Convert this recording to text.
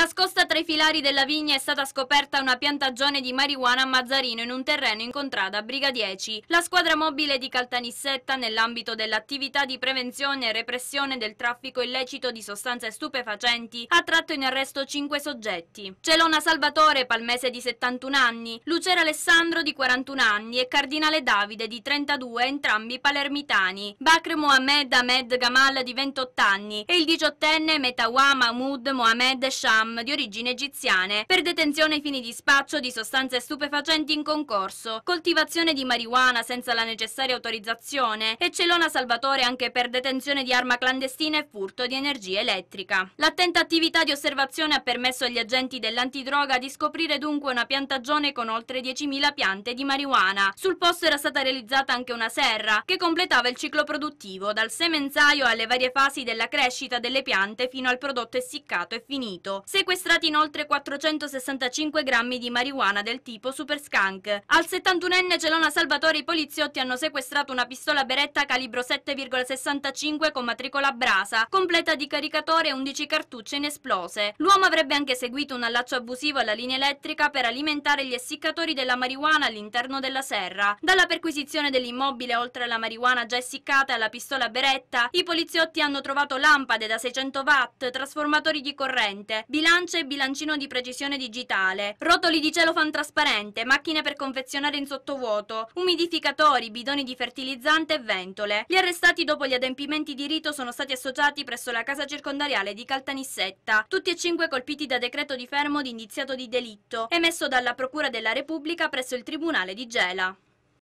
las costas tra i filari della vigna è stata scoperta una piantagione di marijuana a Mazzarino in un terreno in contrada Briga 10. La squadra mobile di Caltanissetta, nell'ambito dell'attività di prevenzione e repressione del traffico illecito di sostanze stupefacenti, ha tratto in arresto cinque soggetti. Celona Salvatore, palmese di 71 anni, Lucera Alessandro di 41 anni e Cardinale Davide di 32, entrambi palermitani. Bakr Mohamed Ahmed Gamal di 28 anni e il diciottenne Metawa Mahmoud Mohamed Sham di origine origini egiziane per detenzione ai fini di spaccio di sostanze stupefacenti in concorso, coltivazione di marijuana senza la necessaria autorizzazione e Celona Salvatore anche per detenzione di arma clandestina e furto di energia elettrica. L'attenta attività di osservazione ha permesso agli agenti dell'antidroga di scoprire dunque una piantagione con oltre 10.000 piante di marijuana. Sul posto era stata realizzata anche una serra che completava il ciclo produttivo dal semenzaio alle varie fasi della crescita delle piante fino al prodotto essiccato e finito. Sequestrati in oltre 465 grammi di marijuana del tipo Super Skunk. Al 71enne Celona Salvatore i poliziotti hanno sequestrato una pistola beretta calibro 7,65 con matricola brasa, completa di caricatore e 11 cartucce inesplose. L'uomo avrebbe anche seguito un allaccio abusivo alla linea elettrica per alimentare gli essiccatori della marijuana all'interno della serra. Dalla perquisizione dell'immobile, oltre alla marijuana già essiccata e alla pistola beretta, i poliziotti hanno trovato lampade da 600 watt, trasformatori di corrente, bilance e bilanci bilancino di precisione digitale, rotoli di celofan trasparente, macchine per confezionare in sottovuoto, umidificatori, bidoni di fertilizzante e ventole. Gli arrestati dopo gli adempimenti di rito sono stati associati presso la casa circondariale di Caltanissetta, tutti e cinque colpiti da decreto di fermo di indiziato di delitto, emesso dalla Procura della Repubblica presso il Tribunale di Gela.